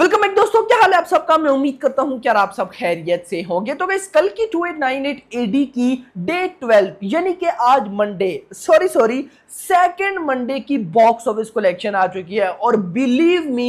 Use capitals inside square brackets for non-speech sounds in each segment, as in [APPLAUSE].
welcome back दोस्तों क्या हाल आप सबका मैं उम्मीद करता हूं कि आप सब खैरियत से होंगे तो वैसे कल की 2898 एडी की डे 12 यानी कि आज Monday sorry sorry second Monday की बॉक्स ऑफिस कलेक्शन आ चुकी है और बिलीव मी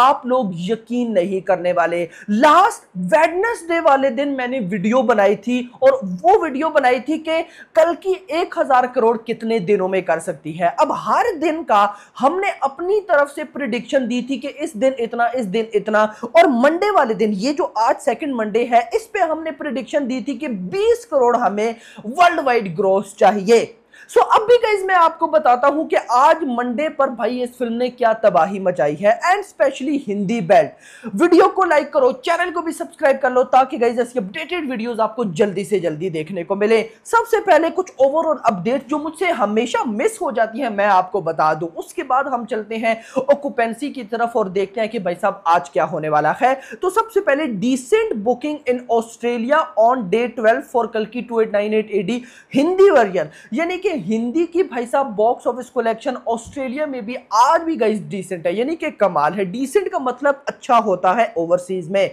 आप लोग यकीन नहीं करने वाले लास्ट वेडनेसडे वाले दिन मैंने वीडियो बनाई थी और वो वीडियो बनाई थी कि कल की एक हजार करोड़ कितने दिनों में कर सकती है अब हर दिन का हमने अपनी तरफ से प्रिडिक्शन दी थी कि इस दिन इतना इस दिन इतना और मंडे वाले दिन ये जो आज सेकंड मंडे है इस पे हमने प्रिडिक्शन दी थी कि 20 करोड़ हमें वर्ल्ड वाइड ग्रोथ चाहिए सो so, अब भी गाइज मैं आपको बताता हूं कि आज मंडे पर भाई इस फिल्म ने क्या तबाही मचाई है and specially Hindi belt video को लाइक करो चैनल को भी सब्सक्राइब कर लो ताकि गाइज ऐसी अपडेटेड वीडियोस आपको जल्दी से जल्दी देखने को मिले सबसे पहले कुछ ओवरऑल अपडेट जो मुझसे हमेशा मिस हो जाती है मैं आपको बता दू उसके बाद हम चलते हैं ऑक्यूपेंसी की तरफ और देखते हैं कि भाई साहब आज क्या होने वाला है तो सबसे पहले decent booking in Australia on day twelve for कल की two eight nine eight AD Hindi version यानी कि कि हिंदी की भाई साहब बॉक्स ऑफिस कलेक्शन ऑस्ट्रेलिया में भी आज भी गई डिसेंट है यानी कि कमाल है डिसेंट का मतलब अच्छा होता है ओवरसीज में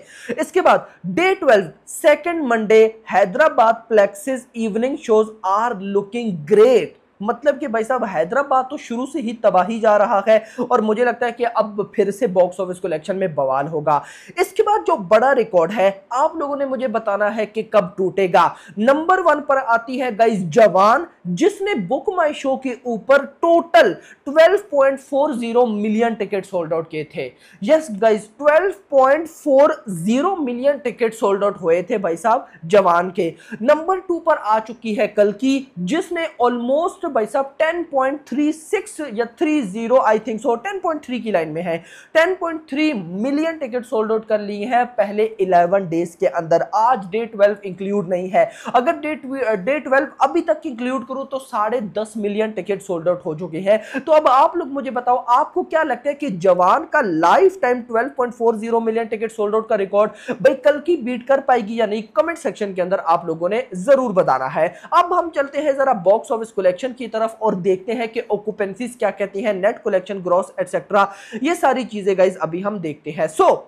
इसके बाद day twelve second Monday Hyderabad plexes evening shows are looking great मतलब कि भाई साहब हैदराबाद तो शुरू से ही तबाही जा रहा है और मुझे लगता है कि अब फिर से बॉक्स ऑफिस कलेक्शन में बवाल होगा इसके बाद जो बड़ा रिकॉर्ड है आप लोगों ने मुझे बताना है कि कब टूटेगा नंबर वन पर आती है गाइस जवान जिसने बुक माई शो के ऊपर total 12.40 million ticket sold out किए थे yes guys 12.40 million ticket sold out हुए थे भाई साहब जवान के नंबर टू पर आ चुकी है कल की जिसने ऑलमोस्ट भाई साहब 10.36 या 30 आई थिंक सो 10.3 की लाइन में है 10.3 मिलियन टिकट सोल्ड आउट कर ली है पहले 11 डेज के अंदर आज डे 12 इंक्लूड नहीं है अगर डे डे 12 अभी तक इंक्लूड करूं तो साढ़े दस मिलियन टिकट सोल्ड आउट हो चुकी है तो अब आप लोग मुझे बताओ आपको क्या लगता है कि जवान का life time twelve point four zero million ticket sold out का रिकॉर्ड भाई कल की बीट कर पाएगी या नहीं कमेंट सेक्शन के अंदर आप लोगों ने जरूर बताना है अब हम चलते हैं जरा बॉक्स ऑफिस कलेक्शन की तरफ और देखते हैं कि ऑक्यूपेंसीज क्या कहती है नेट कलेक्शन ग्रॉस एटसेट्रा ये सारी चीजें गाइज अभी हम देखते हैं so so,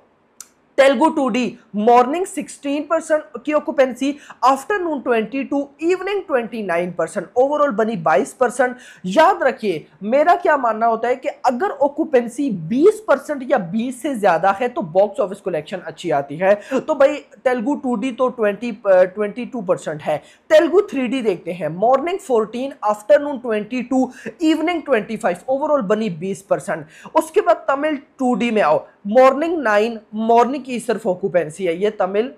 Telugu two D morning 16 percent की occupancy afternoon 22 evening 29 percent overall बनी 22 परसेंट याद रखिए मेरा क्या मानना होता है कि अगर ऑक्युपेंसी 20 परसेंट या 20 से ज़्यादा है तो बॉक्स ऑफिस कलेक्शन अच्छी आती है तो भाई तेलुगु टू डी तो ट्वेंटी ट्वेंटी टू परसेंट है तेलुगु थ्री देखते हैं morning fourteen afternoon twenty two evening twenty five overall बनी बीस परसेंट उसके बाद तमिल टू में आओ मॉर्निंग नाइन मॉर्निंग की सिर्फ ऑक्यूपेंसी आई है तमिल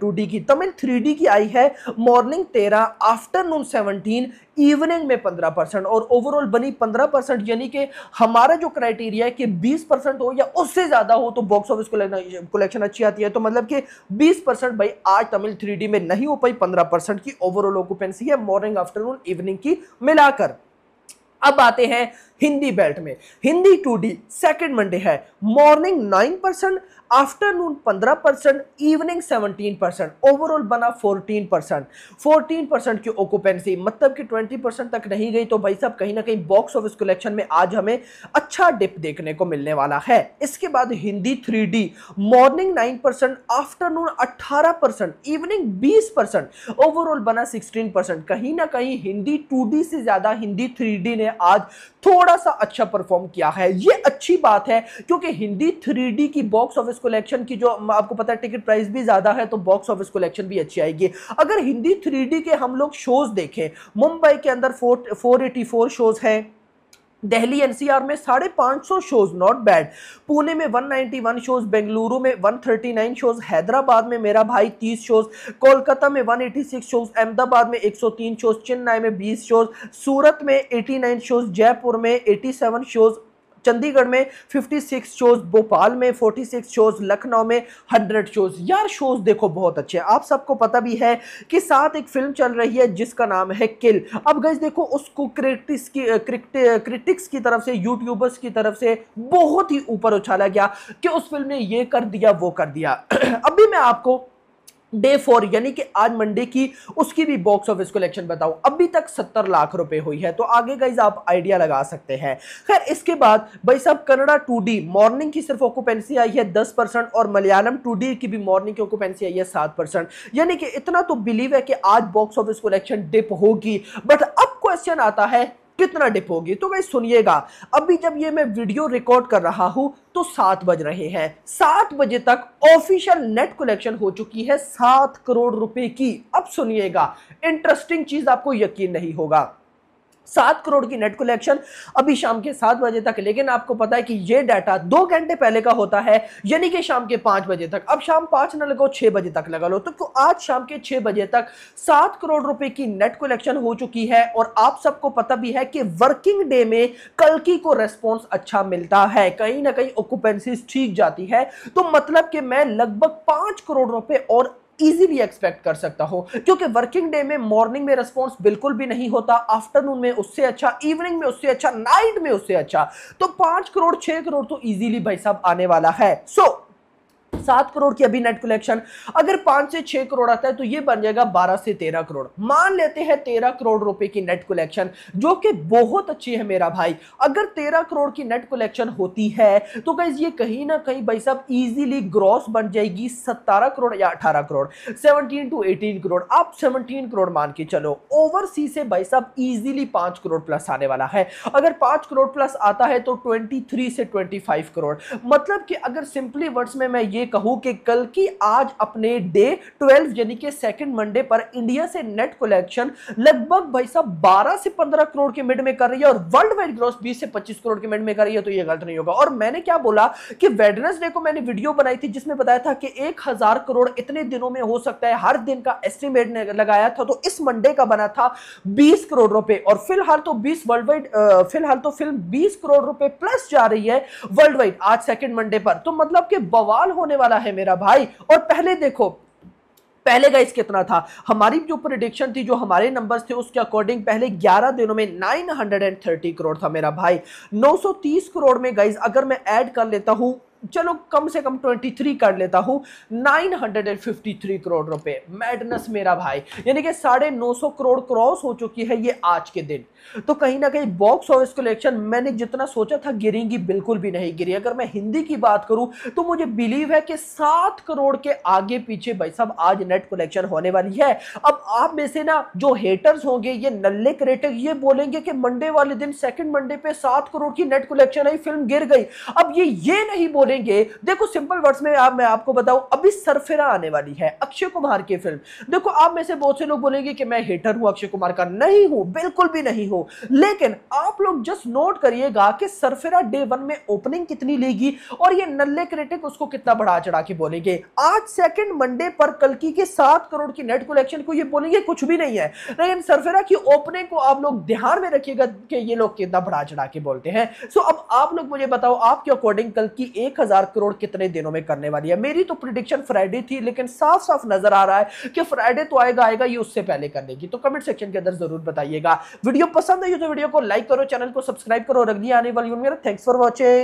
टू डी की तमिल थ्री डी की आई है मॉर्निंग तेरह आफ्टरनून सेवनटीन इवनिंग में पंद्रह परसेंट और ओवरऑल बनी पंद्रह परसेंट यानी कि हमारा जो क्राइटेरिया है कि बीस परसेंट हो या उससे ज़्यादा हो तो बॉक्स ऑफिस कलेक्शन अच्छी आती है तो मतलब कि बीस परसेंट भाई आज तमिल थ्री डी में नहीं हो पाई पंद्रह परसेंट की ओवरऑल ऑक्यूपेंसी है मॉर्निंग आफ्टरनून इवनिंग की मिलाकर अब आते हैं हिंदी बेल्ट में Hindi two D second Monday है मॉर्निंग नाइन परसेंट आफ्टरनून पंद्रह percent evening seventeen percent overall बना फोर्टीन परसेंट फोर्टीन परसेंट की ऑक्यूपेंसी मतलब कि ट्वेंटी परसेंट तक नहीं गई तो भाई साहब कहीं ना कहीं बॉक्स ऑफिस कलेक्शन में आज हमें अच्छा डिप देखने को मिलने वाला है इसके बाद Hindi three D morning nine percent afternoon अट्ठारह परसेंट इवनिंग बीस परसेंट ओवरऑल बना सिक्सटीन परसेंट कहीं ना कहीं हिंदी टू डी से ज़्यादा हिंदी थ्री डी ने आज थोड़ा थोड़ा सा अच्छा परफॉर्म किया है ये अच्छी बात है क्योंकि हिंदी थ्री की बॉक्स ऑफिस कलेक्शन की जो आपको पता है टिकट प्राइस भी ज़्यादा है तो बॉक्स ऑफिस कलेक्शन भी अच्छी आएगी अगर हिंदी थ्री के हम लोग शोज़ देखें मुंबई के अंदर फोर फोर शोज़ हैं दिल्ली एनसीआर में साढ़े पाँच सौ शोज़ नॉट बैड पुणे में 191 शोज़ बेंगलुरु में 139 शोज़ हैदराबाद में मेरा भाई 30 शोज़ कोलकाता में 186 शोज़ अहमदाबाद में 103 शोज़ चेन्नई में 20 शोज़ सूरत में 89 शोज़ जयपुर में 87 शोज़ चंडीगढ़ में 56 सिक्स शोज़ भोपाल में 46 सिक्स शोज़ लखनऊ में 100 शोज़ यार शोज़ देखो बहुत अच्छे आप सबको पता भी है कि साथ एक फिल्म चल रही है जिसका नाम है किल अब गज देखो उसको क्रिटिक्स की क्रिटिक्स की तरफ से यूट्यूबर्स की तरफ से बहुत ही ऊपर उछाला गया कि उस फिल्म ने ये कर दिया वो कर दिया [CLEARS THROAT] अभी मैं आपको डे फोर यानी कि आज मंडे की उसकी भी बॉक्स ऑफिस कलेक्शन बताओ अभी तक सत्तर लाख रुपए हुई है तो आगे गाइज आप आइडिया लगा सकते हैं खैर इसके बाद भाई साहब कनाडा टू मॉर्निंग की सिर्फ ऑक्यूपेंसी आई है दस परसेंट और मलयालम टू की भी मॉर्निंग की ऑक्यूपेंसी आई है सात परसेंट यानी कि इतना तो बिलीव है कि आज बॉक्स ऑफिस कलेक्शन डिप होगी बट अब क्वेश्चन आता है कितना डिप होगी तो वह सुनिएगा अभी जब ये मैं वीडियो रिकॉर्ड कर रहा हूँ तो सात बज रहे हैं सात बजे तक ऑफिशियल नेट कलेक्शन हो चुकी है सात करोड़ रुपए की अब सुनिएगा इंटरेस्टिंग चीज आपको यकीन नहीं होगा सात करोड़ की नेट कलेक्शन अभी शाम के सात बजे तक लेकिन आपको पता है कि ये डाटा दो घंटे पहले का होता है यानी कि शाम के पांच बजे तक अब शाम पांच न लगाओ छह बजे तक लगा लो तो, तो आज शाम के छह बजे तक सात करोड़ रुपए की नेट कलेक्शन हो चुकी है और आप सबको पता भी है कि वर्किंग डे में कल की को रेस्पॉन्स अच्छा मिलता है कहीं ना कहीं ऑक्युपेंसी ठीक जाती है तो मतलब कि मैं लगभग पांच करोड़ रुपए और इजीली एक्सपेक्ट कर सकता हो क्योंकि वर्किंग डे में मॉर्निंग में रिस्पॉन्स बिल्कुल भी नहीं होता आफ्टरनून में उससे अच्छा इवनिंग में उससे अच्छा नाइट में उससे अच्छा तो पांच करोड़ छह करोड़ तो ईजिली भाई साहब आने वाला है सो so, सात करोड़ की अभी नेट कलेक्शन अगर पांच से छह करोड़ आता है तो ये बन जाएगा बारह से तेरह करोड़ मान लेते हैं तेरह करोड़ रुपए की नेट कलेक्शन जो कि बहुत अच्छी है मेरा भाई अगर तेरह करोड़ की नेट कलेक्शन होती है तो गाइज ये कहीं ना कहीं भाई साहब इजीली ग्रॉस बन जाएगी सत्तारह करोड़ या अठारह crore seventeen to eighteen crore आप सेवनटीन करोड़ मान के चलो ओवरसी से भाई साहब ईजिली पांच करोड़ प्लस आने वाला है अगर पांच करोड़ प्लस आता है तो ट्वेंटी से ट्वेंटी करोड़ मतलब कि अगर सिंपली वर्ड्स में मैं ये कहूँ कहूँ कि कल की आज अपने डे ट्वेल्व यानी कि सेकंड मंडे पर इंडिया से नेट कलेक्शन लगभग भाई साहब बारह से पंद्रह करोड़ के मिड में कर रही है और वर्ल्ड वाइड ग्रॉस बीस से पच्चीस करोड़ के मिड में कर रही है तो यह गलत नहीं होगा और मैंने क्या बोला कि वेडनेस डे को मैंने वीडियो बनाई थी जिसमें बताया था कि एक करोड़ इतने दिनों में हो सकता है हर दिन का एस्टिमेट लगाया था तो इस मंडे का बना था बीस करोड़ रुपए और फिलहाल तो बीस वर्ल्ड वाइड फिलहाल तो फिल्म बीस करोड़ रुपए प्लस जा रही है वर्ल्ड वाइड आज सेकेंड मंडे पर तो मतलब कि बवाल होने वाला है मेरा भाई और पहले देखो पहले गाइस कितना था हमारी जो प्रिडिक्शन थी जो हमारे नंबर्स थे उसके अकॉर्डिंग पहले 11 दिनों में 930 करोड़ था मेरा भाई 930 करोड़ में गाइस अगर मैं ऐड कर लेता हूं चलो कम से कम 23 कर लेता हूं 953 करोड़ रुपए मैडनेस मेरा भाई यानी कि साढ़े नौ करोड़ क्रॉस हो चुकी है ये आज के दिन तो कहीं ना कहीं बॉक्स ऑफिस कलेक्शन मैंने जितना सोचा था गिरेंगी बिल्कुल भी नहीं गिरी अगर मैं हिंदी की बात करूं तो मुझे बिलीव है कि सात करोड़ के आगे पीछे भाई साहब आज नेट कलेक्शन होने वाली है अब आप में से ना जो हेटर्स होंगे ये नल्ले क्रेटर ये बोलेंगे कि मंडे वाले दिन सेकेंड मंडे पे सात करोड़ की नेट कलेक्शन आई फिल्म गिर गई अब ये ये नहीं बोल करेंगे देखो सिंपल वर्ड्स में आप मैं आपको बताऊं अभी सरफिरा आने वाली है अक्षय कुमार की फिल्म देखो आप में से बहुत से लोग बोलेंगे कि मैं हेटर हूं अक्षय कुमार का नहीं हूं बिल्कुल भी नहीं हूं लेकिन आप लोग जस्ट नोट करिएगा कि सरफिरा डे वन में ओपनिंग कितनी लेगी और ये नल्ले क्रिटिक उसको कितना बढ़ा चढ़ा के बोलेंगे आज सेकेंड मंडे पर कलकी के सात करोड़ की नेट कलेक्शन को ये बोलेंगे कुछ भी नहीं है लेकिन सरफेरा की ओपनिंग को आप लोग ध्यान में रखिएगा कि ये लोग कितना बढ़ा चढ़ा के बोलते हैं सो अब आप लोग मुझे बताओ आपके अकॉर्डिंग कल की एक हजार करोड़ कितने दिनों में करने वाली है मेरी तो प्रिडिक्शन फ्राइडे थी लेकिन साफ साफ नजर आ रहा है कि फ्राइडे तो आएगा आएगा ये उससे पहले करने की तो कमेंट सेक्शन के अंदर जरूर बताइएगा वीडियो पसंद आई तो वीडियो को लाइक करो चैनल को सब्सक्राइब करो रख दिया आने वाली थैंक्स फॉर वॉचिंग